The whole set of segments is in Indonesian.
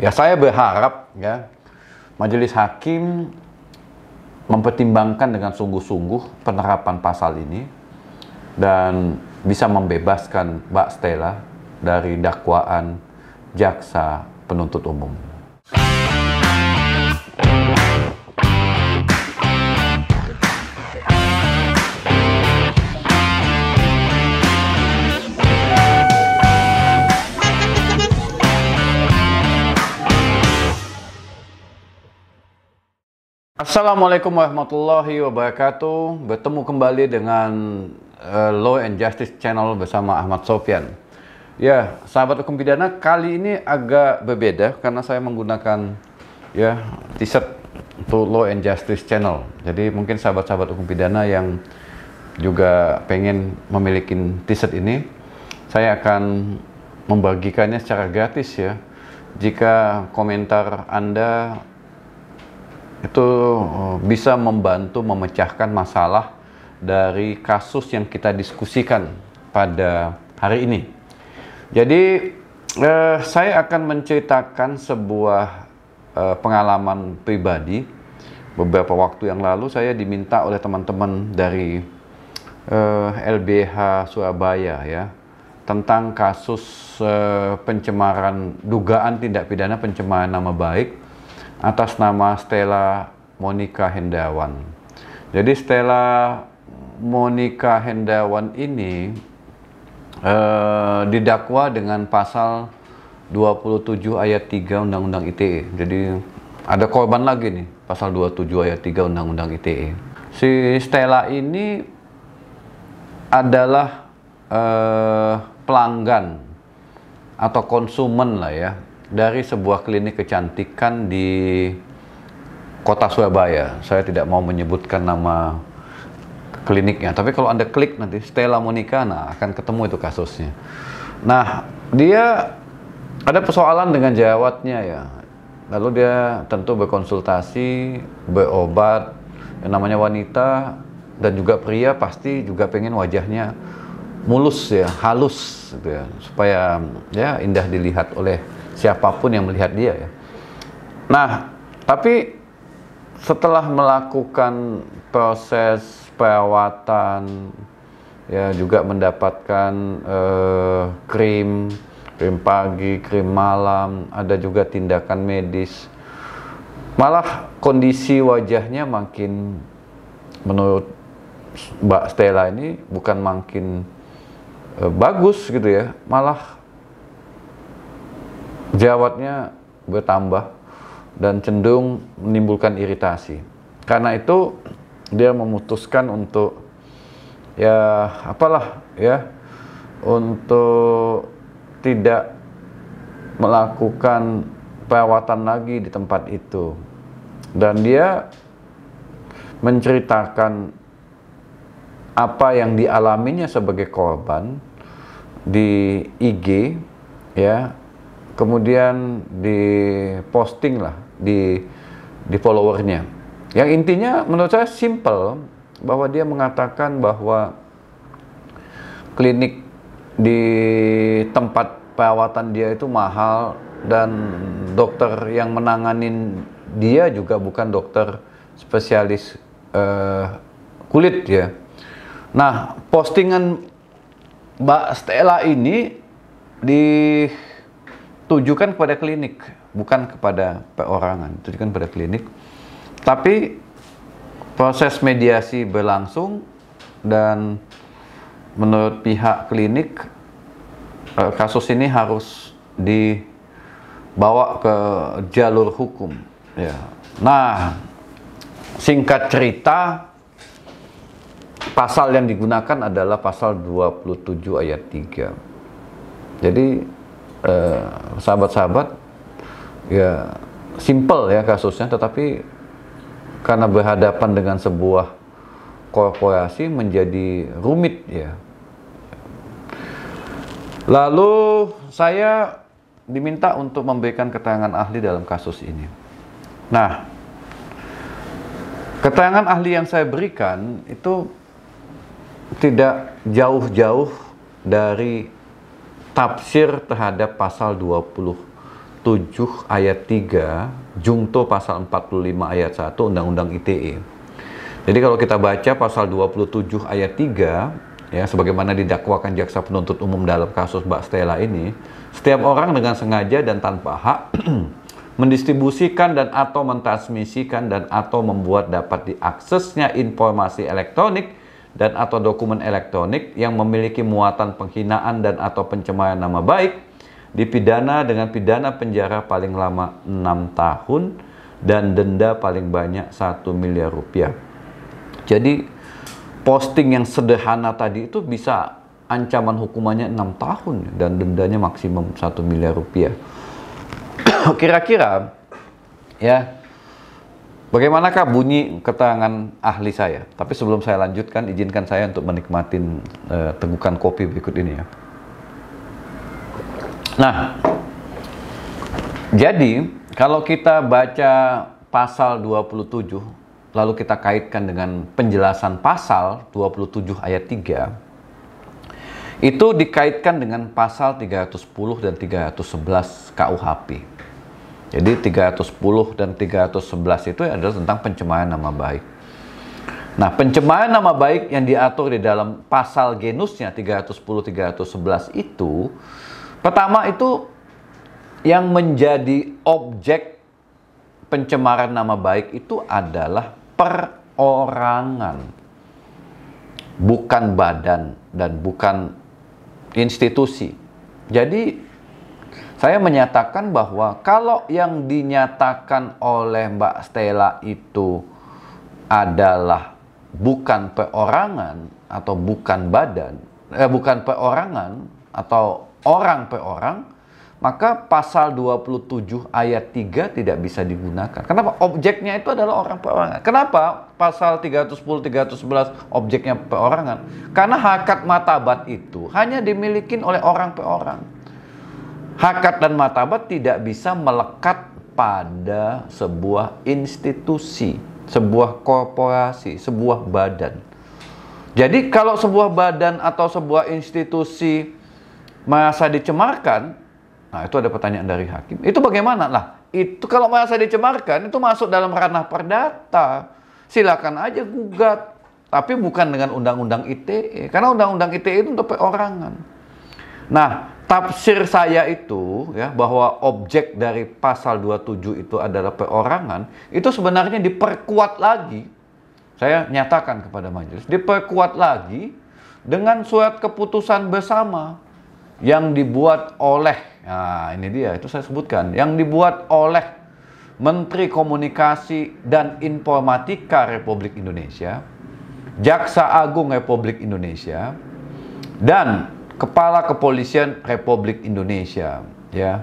Ya saya berharap ya majelis hakim mempertimbangkan dengan sungguh-sungguh penerapan pasal ini dan bisa membebaskan Mbak Stella dari dakwaan jaksa penuntut umum. Assalamualaikum warahmatullahi wabarakatuh. Bertemu kembali dengan uh, Law and Justice Channel bersama Ahmad Sofyan. Ya, sahabat hukum pidana, kali ini agak berbeda karena saya menggunakan ya t-shirt untuk Law and Justice Channel. Jadi mungkin sahabat-sahabat hukum pidana yang juga pengen memiliki t-shirt ini, saya akan membagikannya secara gratis ya. Jika komentar Anda itu eh, bisa membantu memecahkan masalah dari kasus yang kita diskusikan pada hari ini. Jadi eh, saya akan menceritakan sebuah eh, pengalaman pribadi. Beberapa waktu yang lalu saya diminta oleh teman-teman dari eh, LBH Surabaya ya tentang kasus eh, pencemaran dugaan tindak pidana pencemaran nama baik atas nama Stella Monica Hendawan. Jadi Stella Monica Hendawan ini eh, didakwa dengan pasal 27 ayat 3 Undang-Undang ITE. Jadi ada korban lagi nih pasal 27 ayat 3 Undang-Undang ITE. Si Stella ini adalah eh, pelanggan atau konsumen lah ya dari sebuah klinik kecantikan di kota Surabaya. Saya tidak mau menyebutkan nama kliniknya, tapi kalau Anda klik nanti Stella Monica, nah akan ketemu itu kasusnya. Nah, dia ada persoalan dengan jawatnya ya. Lalu dia tentu berkonsultasi, berobat, yang namanya wanita dan juga pria pasti juga pengen wajahnya mulus ya, halus gitu ya, supaya ya indah dilihat oleh siapapun yang melihat dia ya. Nah, tapi setelah melakukan proses perawatan ya juga mendapatkan eh, krim krim pagi, krim malam, ada juga tindakan medis. Malah kondisi wajahnya makin menurut Mbak Stella ini bukan makin eh, bagus gitu ya, malah jawabnya bertambah dan cenderung menimbulkan iritasi. Karena itu dia memutuskan untuk ya apalah ya untuk tidak melakukan perawatan lagi di tempat itu. Dan dia menceritakan apa yang dialaminya sebagai korban di IG ya kemudian di posting lah di di followernya. Yang intinya menurut saya simple bahwa dia mengatakan bahwa klinik di tempat perawatan dia itu mahal dan dokter yang menanganin dia juga bukan dokter spesialis uh, kulit ya. Nah, postingan Mbak Stella ini di tujukan kepada klinik, bukan kepada perorangan, tujukan kepada klinik. Tapi proses mediasi berlangsung dan menurut pihak klinik eh, kasus ini harus dibawa ke jalur hukum. Ya. Nah, singkat cerita pasal yang digunakan adalah pasal 27 ayat 3. Jadi eh, sahabat-sahabat ya simple ya kasusnya tetapi karena berhadapan dengan sebuah korporasi menjadi rumit ya. Lalu saya diminta untuk memberikan keterangan ahli dalam kasus ini. Nah, keterangan ahli yang saya berikan itu tidak jauh-jauh dari tafsir terhadap pasal 27 ayat 3, jungto pasal 45 ayat 1 Undang-Undang ITE. Jadi kalau kita baca pasal 27 ayat 3, ya sebagaimana didakwakan jaksa penuntut umum dalam kasus Mbak Stella ini, setiap orang dengan sengaja dan tanpa hak mendistribusikan dan atau mentransmisikan dan atau membuat dapat diaksesnya informasi elektronik dan atau dokumen elektronik yang memiliki muatan penghinaan dan atau pencemaran nama baik dipidana dengan pidana penjara paling lama 6 tahun dan denda paling banyak 1 miliar rupiah. Jadi posting yang sederhana tadi itu bisa ancaman hukumannya 6 tahun dan dendanya maksimum 1 miliar rupiah. Kira-kira ya Bagaimanakah bunyi keterangan ahli saya? Tapi sebelum saya lanjutkan, izinkan saya untuk menikmati uh, eh, tegukan kopi berikut ini ya. Nah, jadi kalau kita baca pasal 27, lalu kita kaitkan dengan penjelasan pasal 27 ayat 3, itu dikaitkan dengan pasal 310 dan 311 KUHP. Jadi 310 dan 311 itu adalah tentang pencemaran nama baik. Nah, pencemaran nama baik yang diatur di dalam pasal genusnya 310 311 itu pertama itu yang menjadi objek pencemaran nama baik itu adalah perorangan. Bukan badan dan bukan institusi. Jadi saya menyatakan bahwa kalau yang dinyatakan oleh Mbak Stella itu adalah bukan perorangan atau bukan badan, eh, bukan perorangan atau orang peorang, maka pasal 27 ayat 3 tidak bisa digunakan. Kenapa? Objeknya itu adalah orang perorangan. Kenapa pasal 310 311 objeknya perorangan? Karena hakat matabat itu hanya dimiliki oleh orang peorang. Hakat dan martabat tidak bisa melekat pada sebuah institusi, sebuah korporasi, sebuah badan. Jadi kalau sebuah badan atau sebuah institusi merasa dicemarkan, nah itu ada pertanyaan dari hakim. Itu bagaimana lah? Itu kalau merasa dicemarkan itu masuk dalam ranah perdata. Silakan aja gugat, tapi bukan dengan undang-undang ITE karena undang-undang ITE itu untuk perorangan. Nah, tafsir saya itu ya bahwa objek dari pasal 27 itu adalah perorangan itu sebenarnya diperkuat lagi saya nyatakan kepada majelis diperkuat lagi dengan surat keputusan bersama yang dibuat oleh nah ini dia itu saya sebutkan yang dibuat oleh Menteri Komunikasi dan Informatika Republik Indonesia Jaksa Agung Republik Indonesia dan Kepala Kepolisian Republik Indonesia ya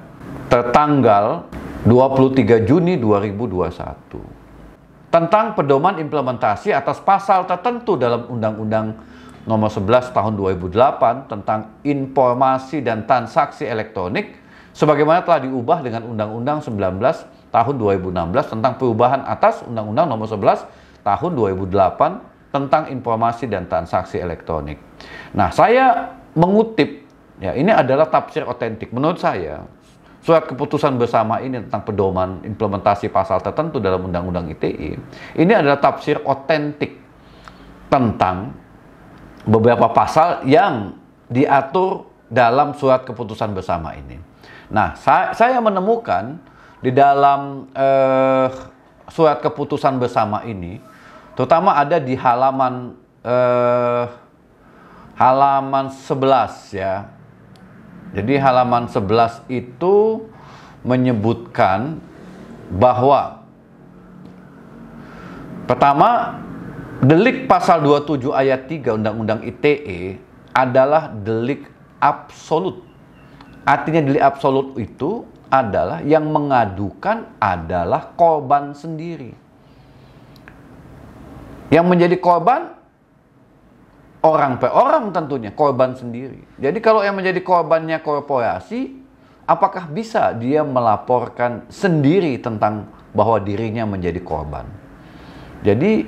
tertanggal 23 Juni 2021 tentang pedoman implementasi atas pasal tertentu dalam Undang-Undang Nomor 11 Tahun 2008 tentang informasi dan transaksi elektronik sebagaimana telah diubah dengan Undang-Undang 19 Tahun 2016 tentang perubahan atas Undang-Undang Nomor 11 Tahun 2008 tentang informasi dan transaksi elektronik. Nah, saya mengutip ya ini adalah tafsir otentik menurut saya surat keputusan bersama ini tentang pedoman implementasi pasal tertentu dalam undang-undang ITE ini adalah tafsir otentik tentang beberapa pasal yang diatur dalam surat keputusan bersama ini. Nah, saya, menemukan di dalam eh, surat keputusan bersama ini, terutama ada di halaman eh, halaman 11 ya. Jadi halaman 11 itu menyebutkan bahwa pertama delik pasal 27 ayat 3 Undang-Undang ITE adalah delik absolut. Artinya delik absolut itu adalah yang mengadukan adalah korban sendiri. Yang menjadi korban orang per orang tentunya, korban sendiri. Jadi kalau yang menjadi korbannya korporasi, apakah bisa dia melaporkan sendiri tentang bahwa dirinya menjadi korban? Jadi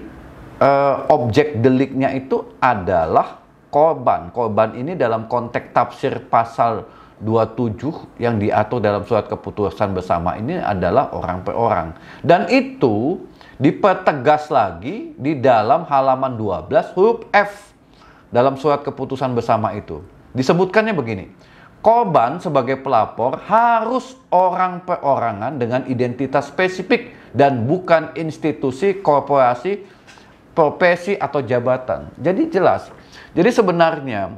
uh, objek deliknya itu adalah korban. Korban ini dalam konteks tafsir pasal 27 yang diatur dalam surat keputusan bersama ini adalah orang per orang. Dan itu dipertegas lagi di dalam halaman 12 huruf F dalam surat keputusan bersama itu. Disebutkannya begini, korban sebagai pelapor harus orang perorangan dengan identitas spesifik dan bukan institusi, korporasi, profesi, atau jabatan. Jadi jelas. Jadi sebenarnya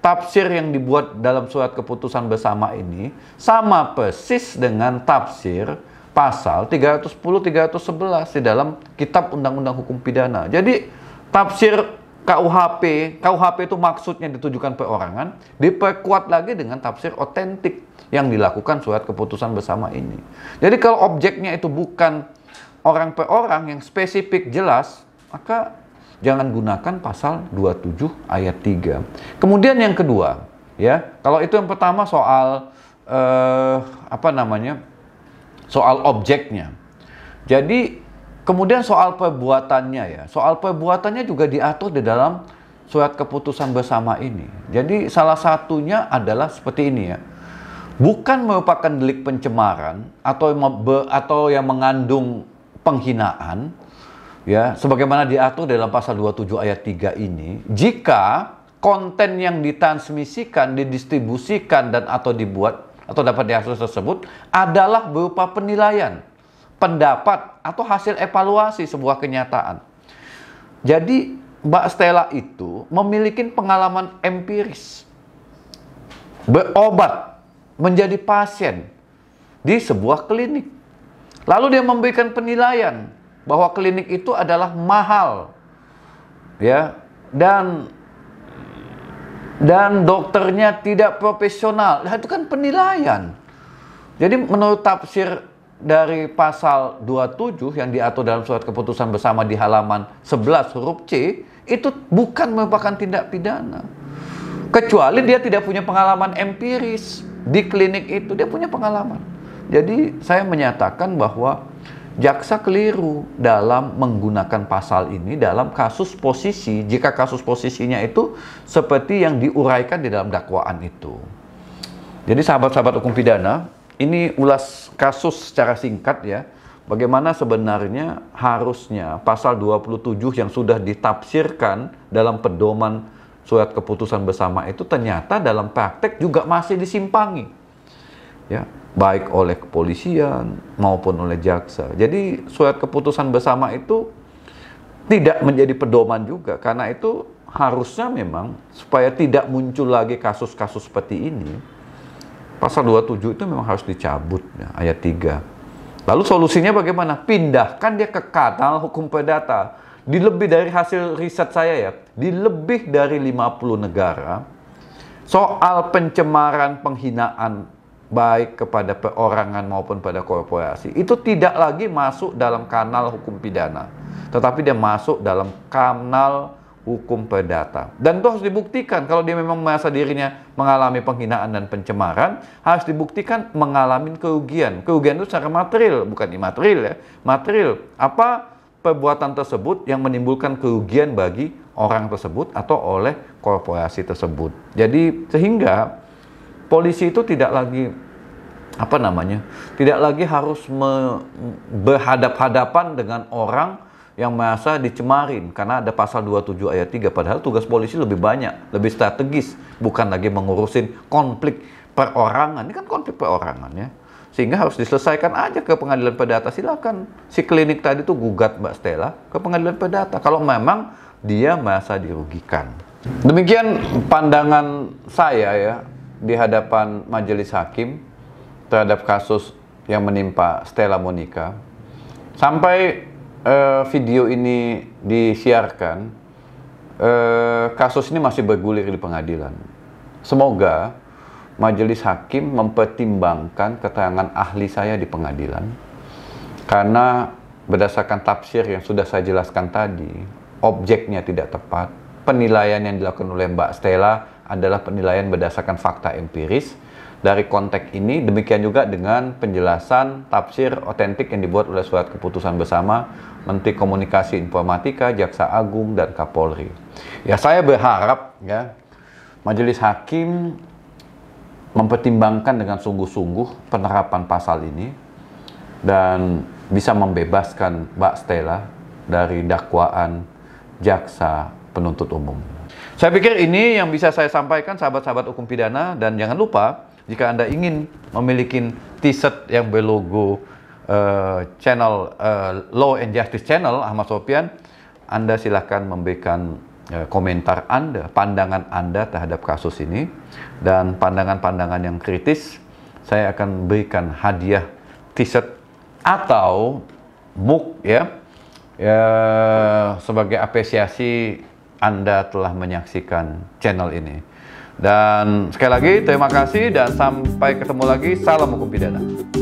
tafsir yang dibuat dalam surat keputusan bersama ini sama persis dengan tafsir pasal 310-311 di dalam kitab Undang-Undang Hukum Pidana. Jadi tafsir KUHP, KUHP itu maksudnya ditujukan perorangan, diperkuat lagi dengan tafsir otentik yang dilakukan surat keputusan bersama ini. Jadi kalau objeknya itu bukan orang per orang yang spesifik jelas, maka jangan gunakan pasal 27 ayat 3. Kemudian yang kedua, ya, kalau itu yang pertama soal eh, apa namanya? soal objeknya. Jadi Kemudian soal perbuatannya ya, soal perbuatannya juga diatur di dalam surat keputusan bersama ini. Jadi salah satunya adalah seperti ini ya. Bukan merupakan delik pencemaran atau atau yang mengandung penghinaan ya, sebagaimana diatur dalam pasal 27 ayat 3 ini, jika konten yang ditransmisikan, didistribusikan dan atau dibuat atau dapat diakses tersebut adalah berupa penilaian pendapat atau hasil evaluasi sebuah kenyataan. Jadi Mbak Stella itu memiliki pengalaman empiris berobat menjadi pasien di sebuah klinik. Lalu dia memberikan penilaian bahwa klinik itu adalah mahal. Ya, dan dan dokternya tidak profesional. Nah, itu kan penilaian. Jadi menurut tafsir dari pasal 27 yang diatur dalam surat keputusan bersama di halaman 11 huruf C itu bukan merupakan tindak pidana. Kecuali dia tidak punya pengalaman empiris di klinik itu, dia punya pengalaman. Jadi saya menyatakan bahwa jaksa keliru dalam menggunakan pasal ini dalam kasus posisi jika kasus posisinya itu seperti yang diuraikan di dalam dakwaan itu. Jadi sahabat-sahabat hukum pidana, ini ulas kasus secara singkat ya. Bagaimana sebenarnya harusnya pasal 27 yang sudah ditafsirkan dalam pedoman surat keputusan bersama itu ternyata dalam praktek juga masih disimpangi. Ya, baik oleh kepolisian maupun oleh jaksa. Jadi surat keputusan bersama itu tidak menjadi pedoman juga karena itu harusnya memang supaya tidak muncul lagi kasus-kasus seperti ini Pasal 27 itu memang harus dicabut ya, ayat 3. Lalu solusinya bagaimana? Pindahkan dia ke kanal hukum perdata. Di lebih dari hasil riset saya ya, di lebih dari 50 negara soal pencemaran penghinaan baik kepada perorangan maupun pada korporasi itu tidak lagi masuk dalam kanal hukum pidana tetapi dia masuk dalam kanal hukum perdata. Dan itu harus dibuktikan kalau dia memang merasa dirinya mengalami penghinaan dan pencemaran, harus dibuktikan mengalami kerugian. Kerugian itu secara material, bukan imaterial ya. Material, apa perbuatan tersebut yang menimbulkan kerugian bagi orang tersebut atau oleh korporasi tersebut. Jadi sehingga polisi itu tidak lagi apa namanya? tidak lagi harus berhadap-hadapan dengan orang yang merasa dicemarin karena ada pasal 27 ayat 3 padahal tugas polisi lebih banyak, lebih strategis, bukan lagi mengurusin konflik perorangan. Ini kan konflik perorangan ya. Sehingga harus diselesaikan aja ke pengadilan perdata. Silakan si klinik tadi tuh gugat Mbak Stella ke pengadilan perdata kalau memang dia merasa dirugikan. Demikian pandangan saya ya di hadapan majelis hakim terhadap kasus yang menimpa Stella Monica. Sampai uh, video ini disiarkan, uh, kasus ini masih bergulir di pengadilan. Semoga majelis hakim mempertimbangkan keterangan ahli saya di pengadilan, karena berdasarkan tafsir yang sudah saya jelaskan tadi, objeknya tidak tepat, penilaian yang dilakukan oleh Mbak Stella adalah penilaian berdasarkan fakta empiris dari konteks ini demikian juga dengan penjelasan tafsir otentik yang dibuat oleh surat keputusan bersama Menteri Komunikasi Informatika, Jaksa Agung dan Kapolri. Ya saya berharap ya Majelis Hakim mempertimbangkan dengan sungguh-sungguh penerapan pasal ini dan bisa membebaskan Mbak Stella dari dakwaan jaksa penuntut umum. Saya pikir ini yang bisa saya sampaikan sahabat-sahabat hukum pidana dan jangan lupa jika Anda ingin memiliki t-shirt yang berlogo uh, channel uh, Law and Justice Channel Ahmad Sofian, Anda silahkan memberikan uh, komentar Anda, pandangan Anda terhadap kasus ini dan pandangan-pandangan yang kritis saya akan berikan hadiah t-shirt atau book ya ya sebagai apresiasi Anda telah menyaksikan channel ini. Dan sekali lagi terima kasih dan sampai ketemu lagi. Salam hukum pidana.